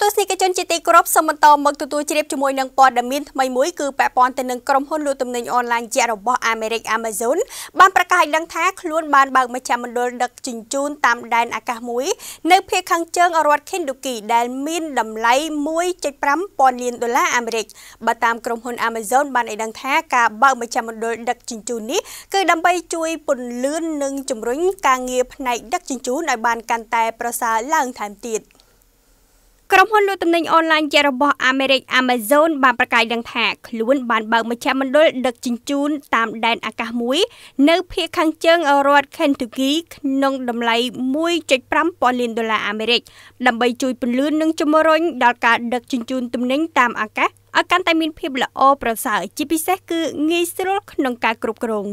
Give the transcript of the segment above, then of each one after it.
ទស្សនិកជនជាទីគោរពសូមបន្តមកទទួលជ្រាបជាមួយនឹងព័ត៌មានថ្មីមួយគឺពាក់ព័ន្ធទៅនឹងក្រុមហ៊ុនលក់ទំនិញអនឡាញជារបស់អាមេរិក Amazon បានប្រកាសឲ្យដឹងថាខ្លួនបានបើកមជ្ឈមណ្ឌលដឹកជញ្ជូនតាមដែនអាកាសមួយនៅភូមិខាងជើងរដ្ឋ Kentucky ដែលមានតម្លៃ1.5ពាន់លានដុល្លារអាមេរិកបើតាមក្រុមហ៊ុន Amazon បានឲ្យដឹងថាការបើកមជ្ឈមណ្ឌលដឹកជញ្ជូននេះគឺដើម្បីជួយពន្លឿននិងជំរុញការងារផ្នែកដឹកជញ្ជូនឲ្យបានកាន់តែប្រសើរឡើងថែមទៀត។ក្រុមហ៊ុនលក់ទំនិញអនឡាញជារបស់អាមេរិក Amazon បានប្រកាសដឹងថាខ្លួនបានបើកមជ្ឈមណ្ឌលដឹកជញ្ជូនតាមដែនអាកាសមួយនៅភាគខាងជើងរដ្ឋ Kentucky ក្នុងតម្លៃ1.5ពាន់លានដុល្លារអាមេរិក ដើម្បីជួយពន្លឿននិងជំរុញដល់ការដឹកជញ្ជូនទំនិញតាមអាកាសឲ្យកាន់តែមានភាពល្អប្រសើរជាពិសេសគឺងាយស្រួលក្នុងការគ្រប់គ្រង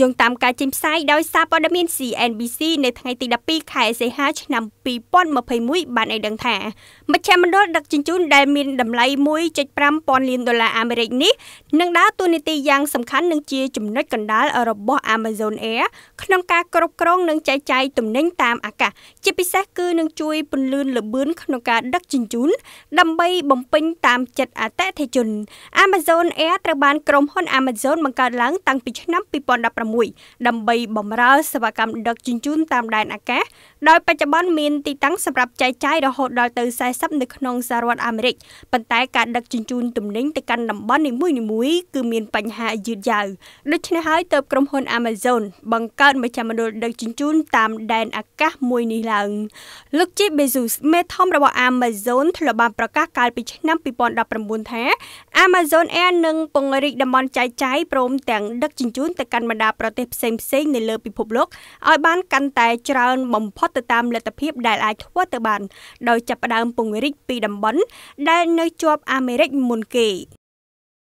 យោងតាមការចេញផ្សាយដោយសារព័ត៌មាន CNBC នៅថ្ងៃទី12ខែសីហាឆ្នាំ2021បានឲ្យដឹងថាមជ្ឈមណ្ឌលដឹកជញ្ជូនដែលមានតម្លៃ1.5ពាន់លានដុល្លារអាមេរិកនេះនឹងដើរតួនាទីយ៉ាងសំខាន់នឹងជាចំណុចកណ្ដាលរបស់ Amazon Air ក្នុងការគ្រប់គ្រងនិងចែកចាយទំនិញតាមអាកាសជាពិសេសគឺនឹងជួយពន្លឿនល្បឿនក្នុងការដឹកជញ្ជូនដើម្បីបំពេញតាមចិត្តអតិថិជន Amazon Air ត្រូវបានក្រុមហ៊ុន Amazon បង្កើតឡើងតាំងពីឆ្នាំ2017 2021ដើម្បីបម្រើសេវាកម្មដឹកជញ្ជូនតាមដែនអាកាសដោយបច្ចុប្បន្នមានទីតាំងសម្រាប់ចែកចាយរហូតដល់ទៅ40នៅក្នុងសហរដ្ឋអាមេរិកប៉ុន្តែការដឹកជញ្ជូនទំនិញទៅកាន់តំបន់នីមួយៗគឺមានបញ្ហាយឺតយ៉ាវដូច្នេះហើយទើបក្រុមហ៊ុន Amazon បង្កើតមជ្ឈមណ្ឌលដឹកជញ្ជូនតាមដែនអាកាសមួយនេះឡើងលោកជីបេស៊ូសមេធំរបស់ Amazon ធ្លាប់បានប្រកាសកាលពីឆ្នាំ2019ថា Amazon Air នឹងពង្រីកតំបន់ចែកចាយព្រមទាំង ដឹកជញ្ជូនទៅកាន់បណ្ដាដាប្រទេសផ្សេងៗនៅលើពិភពលោកឲ្យបានកាន់តែច្រើនបំផុតទៅតាមលទ្ធភាពដែលអាចធ្វើទៅបានដោយចាប់ផ្ដើមពង្រីកពីតំបន់ដែលនៅជាប់អាមេរិកមុនគេ។